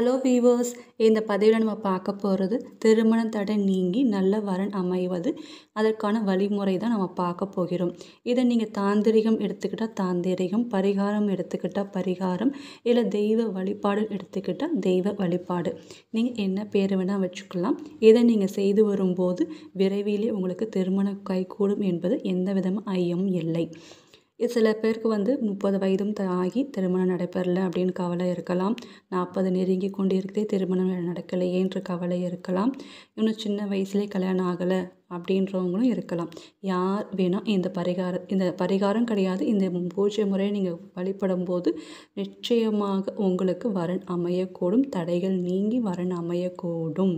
hello viewers இந்த பதிவில் நம்ம பார்க்க போகிறது திருமணம் தடை நீங்கி நல்ல வரன் அமைவது அதற்கான வழிமுறை தான் நம்ம பார்க்க போகிறோம் இதை நீங்கள் தாந்திரிகம் எடுத்துக்கிட்டால் தாந்திரிகம் பரிகாரம் எடுத்துக்கிட்டால் பரிகாரம் இல்லை தெய்வ வழிபாடு எடுத்துக்கிட்டால் தெய்வ வழிபாடு நீங்கள் என்ன பேர் வேணால் வச்சுக்கலாம் இதை நீங்கள் செய்து வரும்போது விரைவிலே உங்களுக்கு திருமணம் கைகூடும் என்பது எந்த விதமும் ஐயமும் இல்லை சில பேருக்கு வந்து முப்பது வயதும் ஆகி திருமணம் நடைபெறலை அப்படின்னு கவலை இருக்கலாம் நாற்பது நெருங்கி கொண்டு திருமணம் நடக்கலையே என்று கவலை இருக்கலாம் இன்னும் சின்ன வயசுலேயே கல்யாணம் ஆகலை அப்படின்றவங்களும் இருக்கலாம் யார் வேணால் இந்த பரிகாரம் இந்த பரிகாரம் கிடையாது இந்த பூஜை முறையை நீங்கள் வழிபடும் போது நிச்சயமாக உங்களுக்கு வரன் அமையக்கூடும் தடைகள் நீங்கி வரன் அமையக்கூடும்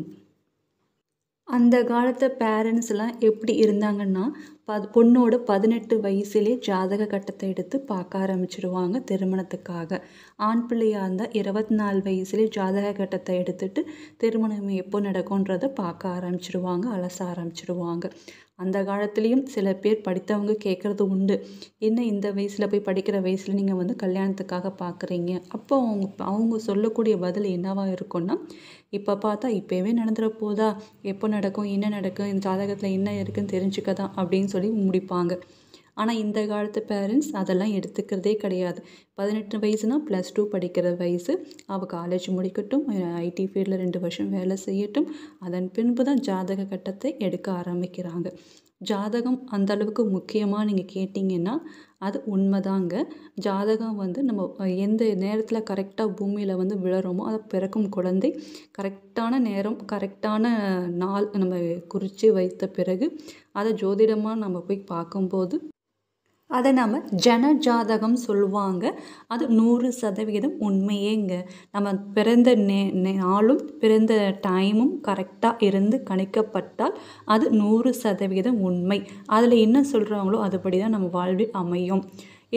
அந்த காலத்து பேரண்ட்ஸ்லாம் எப்படி இருந்தாங்கன்னா ப பொண்ணோட பதினெட்டு வயசுலே ஜாதக கட்டத்தை எடுத்து பார்க்க ஆரம்பிச்சிடுவாங்க திருமணத்துக்காக ஆண் பிள்ளையாக இருந்தால் இருபத்தி நாலு வயசுலே ஜாதக கட்டத்தை எடுத்துட்டு திருமணம் எப்போ நடக்கும்ன்றதை பார்க்க ஆரம்பிச்சிடுவாங்க அலச ஆரம்பிச்சிடுவாங்க அந்த காலத்துலேயும் சில பேர் படித்தவங்க கேட்குறது உண்டு என்ன இந்த வயசில் போய் படிக்கிற வயசில் நீங்கள் வந்து கல்யாணத்துக்காக பார்க்குறீங்க அப்போ அவங்க அவங்க சொல்லக்கூடிய பதில் என்னவாக இருக்கும்னா இப்போ பார்த்தா இப்போவே நடந்துட போதா எப்போ நடக்கும் என்ன நடக்கும் இந்த ஜாதகத்தில் என்ன இருக்குன்னு தான் அப்படின்னு சொல்லி முடிப்பாங்க ஆனால் இந்த காலத்து பேரண்ட்ஸ் அதெல்லாம் எடுத்துக்கிறதே கிடையாது பதினெட்டு வயசுனால் ப்ளஸ் டூ படிக்கிற வயசு அவள் காலேஜ் முடிக்கட்டும் ஐடி ஃபீல்டில் ரெண்டு வருஷம் வேலை செய்யட்டும் அதன் பின்பு தான் ஜாதக கட்டத்தை எடுக்க ஆரம்பிக்கிறாங்க ஜாதகம் அந்தளவுக்கு முக்கியமாக நீங்கள் கேட்டிங்கன்னா அது உண்மைதாங்க ஜாதகம் வந்து நம்ம எந்த நேரத்தில் கரெக்டாக பூமியில் வந்து விழறோமோ அதை பிறக்கும் குழந்தை கரெக்டான நேரம் கரெக்டான நாள் நம்ம குறித்து வைத்த பிறகு அதை ஜோதிடமாக நம்ம போய் பார்க்கும்போது அதை நம்ம ஜன ஜாதகம் சொல்லுவாங்க அது நூறு சதவிகிதம் உண்மையேங்க நம்ம பிறந்த நே நாளும் பிறந்த டைமும் கரெக்டாக இருந்து கணிக்கப்பட்டால் அது நூறு சதவிகிதம் உண்மை அதில் என்ன சொல்கிறாங்களோ அதுபடி தான் நம்ம வாழ்வில் அமையும்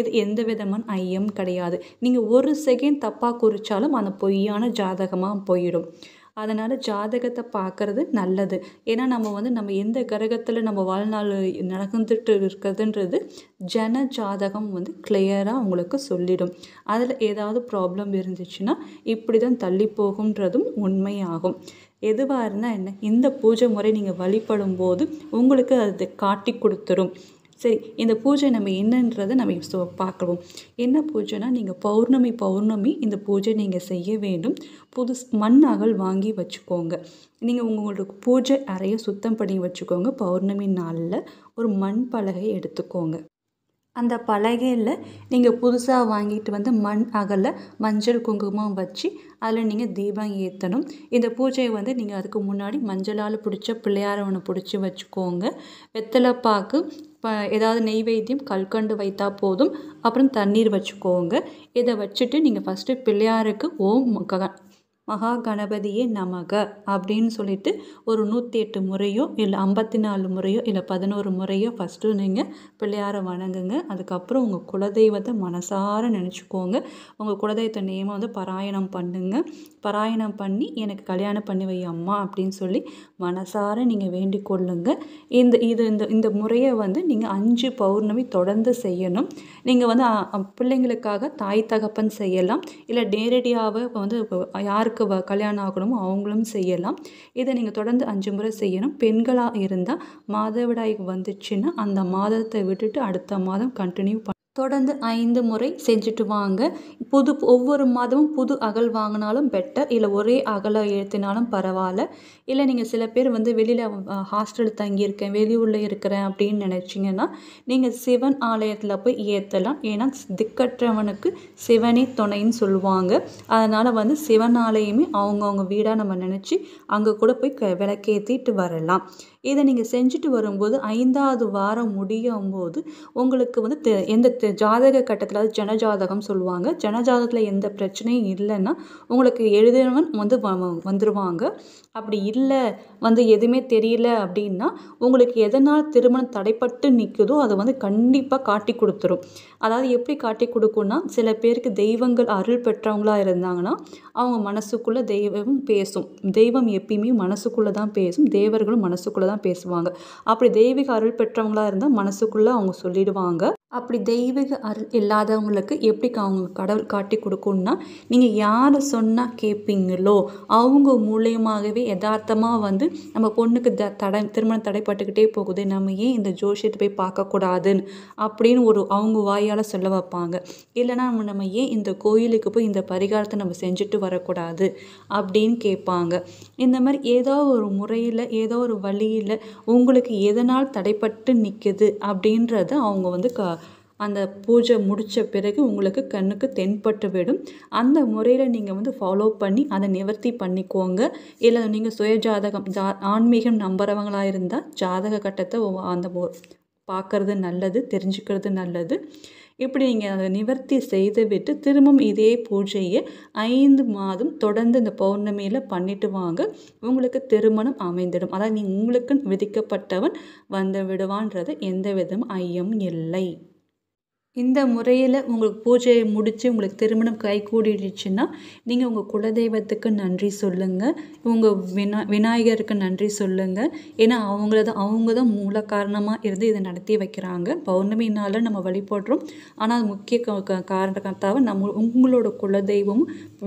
இது எந்த விதமான ஐயம் கிடையாது நீங்கள் ஒரு செகண்ட் தப்பாக குறித்தாலும் அந்த பொய்யான ஜாதகமாக போயிடும் அதனால் ஜாதகத்தை பார்க்குறது நல்லது ஏன்னா நம்ம வந்து நம்ம எந்த கிரகத்தில் நம்ம வாழ்நாள் நடந்துட்டு இருக்கிறதுன்றது ஜன ஜாதகம் வந்து கிளியராக உங்களுக்கு சொல்லிடும் அதில் ஏதாவது ப்ராப்ளம் இருந்துச்சுன்னா இப்படி தான் தள்ளி போகுன்றதும் உண்மையாகும் எதுவாக இருந்தால் என்ன இந்த பூஜை முறை நீங்கள் வழிபடும் போது உங்களுக்கு அது காட்டி கொடுத்துரும் சரி இந்த பூஜை நம்ம என்னன்றதை நம்ம இப்போ பார்க்குறோம் என்ன பூஜைனா நீங்கள் பௌர்ணமி பௌர்ணமி இந்த பூஜை நீங்கள் செய்ய வேண்டும் புது மண் அகல் வாங்கி வச்சுக்கோங்க நீங்கள் உங்களோட பூஜை அறைய சுத்தம் பண்ணி வச்சுக்கோங்க பௌர்ணமி நாளில் ஒரு மண் பலகை எடுத்துக்கோங்க அந்த பலகையில் நீங்கள் புதுசாக வாங்கிட்டு வந்து மண் அகலில் மஞ்சள் குங்குமம் வச்சு அதில் நீங்கள் தீபம் ஏற்றணும் இந்த பூஜையை வந்து நீங்கள் அதுக்கு முன்னாடி மஞ்சளால் பிடிச்ச பிள்ளையார ஒன்று பிடிச்சி வச்சுக்கோங்க வெத்தலை பாக்கு இப்போ ஏதாவது நெய்வேத்தியம் கல்கண்டு வைத்தா போதும் அப்புறம் தண்ணீர் வச்சுக்கோங்க இதை வச்சுட்டு நீங்கள் ஃபஸ்ட்டு பிள்ளையாருக்கு ஓம் க மகா கணபதியே நமக அப்படின்னு சொல்லிட்டு ஒரு நூற்றி எட்டு முறையோ இல்லை ஐம்பத்தி நாலு முறையோ இல்லை பதினோரு முறையோ ஃபஸ்ட்டு நீங்கள் பிள்ளையாரை வணங்குங்க அதுக்கப்புறம் உங்கள் குலதெய்வத்தை மனசார நினச்சிக்கோங்க உங்கள் குலதெய்வத்தை நேமாக வந்து பராயணம் பண்ணுங்க பராயணம் பண்ணி எனக்கு கல்யாணம் பண்ணி வை அம்மா அப்படின்னு சொல்லி மனசார நீங்கள் வேண்டிக் கொள்ளுங்க இந்த இது இந்த இந்த முறையை வந்து நீங்கள் அஞ்சு பௌர்ணமி தொடர்ந்து செய்யணும் நீங்கள் வந்து பிள்ளைங்களுக்காக தாய் தகப்பன் செய்யலாம் இல்லை நேரடியாக வந்து யாருக்கு யாருக்கு கல்யாணம் ஆகணுமோ அவங்களும் செய்யலாம் இதை நீங்கள் தொடர்ந்து அஞ்சு முறை செய்யணும் பெண்களாக இருந்தால் மாதவிடாய்க்கு வந்துச்சுன்னா அந்த மாதத்தை விட்டுட்டு அடுத்த மாதம் கண்டினியூ தொடர்ந்து ஐந்து முறை செஞ்சுட்டு வாங்க புது ஒவ்வொரு மாதமும் புது அகல் வாங்கினாலும் பெட்டர் இல்லை ஒரே அகலை ஏற்றினாலும் பரவாயில்ல இல்லை நீங்கள் சில பேர் வந்து வெளியில் ஹாஸ்டல் தங்கியிருக்கேன் வெளியூரில் இருக்கிறேன் அப்படின்னு நினச்சிங்கன்னா நீங்கள் சிவன் ஆலயத்தில் போய் ஏற்றலாம் ஏன்னா திக்கற்றவனுக்கு சிவனே துணைன்னு சொல்லுவாங்க அதனால் வந்து சிவன் ஆலயமே அவங்கவுங்க வீடாக நம்ம நினச்சி அங்கே கூட போய் க விளக்கேற்றிட்டு வரலாம் இதை நீங்கள் செஞ்சுட்டு வரும்போது ஐந்தாவது வாரம் முடியும் போது உங்களுக்கு வந்து தெ எந்த ஜாதக கட்டத்தில் அது ஜனஜாதகம் சொல்லுவாங்க ஜனஜாதகத்தில் எந்த பிரச்சனையும் இல்லைன்னா உங்களுக்கு எழுதினவன் வந்து வந்துடுவாங்க அப்படி இல்லை வந்து எதுவுமே தெரியல அப்படின்னா உங்களுக்கு எதனால் திருமணம் தடைப்பட்டு நிற்குதோ அதை வந்து கண்டிப்பாக காட்டி கொடுத்துரும் அதாவது எப்படி காட்டி கொடுக்கும்னா சில பேருக்கு தெய்வங்கள் அருள் பெற்றவங்களாக இருந்தாங்கன்னா அவங்க மனசுக்குள்ளே தெய்வம் பேசும் தெய்வம் எப்பயுமே மனசுக்குள்ளே தான் பேசும் தேவர்களும் மனசுக்குள்ளே தான் தான் பேசுவாங்க அப்படி தெய்வீக அருள் பெற்றவங்களாக இருந்தால் மனசுக்குள்ளே அவங்க சொல்லிடுவாங்க அப்படி தெய்வீக அருள் இல்லாதவங்களுக்கு எப்படி அவங்க கடவுள் காட்டி கொடுக்கும்னா நீங்கள் யார் சொன்னால் கேட்பீங்களோ அவங்க மூலியமாகவே யதார்த்தமாக வந்து நம்ம பொண்ணுக்கு த தடை திருமணம் தடைப்பட்டுக்கிட்டே போகுது நம்ம ஏன் இந்த ஜோஷியத்தை போய் பார்க்கக்கூடாதுன்னு அப்படின்னு ஒரு அவங்க வாயால் சொல்ல வைப்பாங்க இல்லைனா நம்ம நம்ம ஏன் இந்த கோயிலுக்கு போய் இந்த பரிகாரத்தை நம்ம செஞ்சுட்டு வரக்கூடாது அப்படின்னு கேட்பாங்க இந்த மாதிரி ஏதோ ஒரு முறையில் ஏதோ ஒரு வழியில் உங்களுக்கு எதனால் தடைப்பட்டு நிற்குது அப்படின்றத அவங்க வந்து க அந்த பூஜை முடித்த பிறகு உங்களுக்கு கண்ணுக்கு தென்பட்டு விடும் அந்த முறையில் நீங்கள் வந்து ஃபாலோ பண்ணி அதை நிவர்த்தி பண்ணிக்கோங்க இல்லை நீங்கள் சுய ஜாதகம் ஜா ஆன்மீகம் நம்புறவங்களாக இருந்தால் ஜாதக கட்டத்தை அந்த பார்க்கறது நல்லது தெரிஞ்சுக்கிறது நல்லது இப்படி நீங்கள் அதை நிவர்த்தி செய்துவிட்டு திரும்பவும் இதே பூஜையை ஐந்து மாதம் தொடர்ந்து இந்த பௌர்ணமியில் பண்ணிட்டு வாங்க உங்களுக்கு திருமணம் அமைந்திடும் அதாவது நீங்கள் உங்களுக்குன்னு விதிக்கப்பட்டவன் வந்து விடுவான்றது எந்த விதம் ஐயம் இல்லை இந்த முறையில் உங்களுக்கு பூஜையை முடித்து உங்களுக்கு திருமணம் கை கூடிடுச்சுன்னா நீங்கள் உங்கள் குலதெய்வத்துக்கு நன்றி சொல்லுங்கள் உங்கள் வினா விநாயகருக்கு நன்றி சொல்லுங்கள் ஏன்னா அவங்கள தான் அவங்க தான் மூல காரணமாக இருந்து இதை நடத்தி வைக்கிறாங்க பௌர்ணமி நாளில் நம்ம வழிபடுறோம் ஆனால் முக்கிய காரணத்தாக நம்ம உங்களோட குலதெய்வம்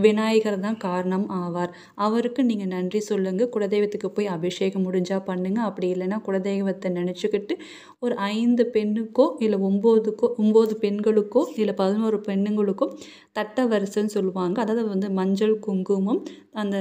விநாயகர் தான் காரணம் ஆவார் அவருக்கு நீங்கள் நன்றி சொல்லுங்கள் குலதெய்வத்துக்கு போய் அபிஷேகம் முடிஞ்சால் பண்ணுங்கள் அப்படி இல்லைன்னா குலதெய்வத்தை நினச்சிக்கிட்டு ஒரு ஐந்து பெண்ணுக்கோ இல்லை ஒம்போதுக்கோ ஒம்பது பெண்களுக்கோ இல்லை பதினோரு பெண்ணுங்களுக்கும் தட்ட வரிசைன்னு சொல்லுவாங்க அதாவது வந்து மஞ்சள் குங்குமம் அந்த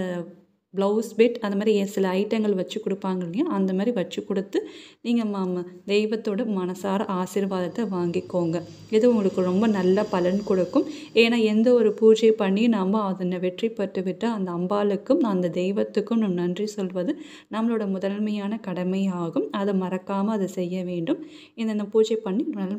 ப்ளவுஸ் பெட் அந்த மாதிரி சில ஐட்டங்கள் வச்சு கொடுப்பாங்க இல்லையா அந்த மாதிரி வச்சு கொடுத்து நீங்கள் மாம தெய்வத்தோட மனசார ஆசீர்வாதத்தை வாங்கிக்கோங்க இது உங்களுக்கு ரொம்ப நல்ல பலன் கொடுக்கும் ஏன்னா எந்த ஒரு பூஜை பண்ணி நாம் அதனை வெற்றி பெற்று விட்டால் அந்த அம்பாளுக்கும் அந்த தெய்வத்துக்கும் நம் நன்றி சொல்வது நம்மளோட முதன்மையான கடமையாகும் அதை மறக்காமல் அதை செய்ய வேண்டும் இந்த பூஜை பண்ணி நல்ல